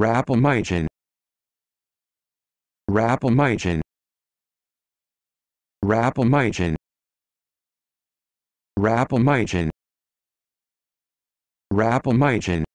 rapamycin rapamycin rapamycin rapamycin rapamycin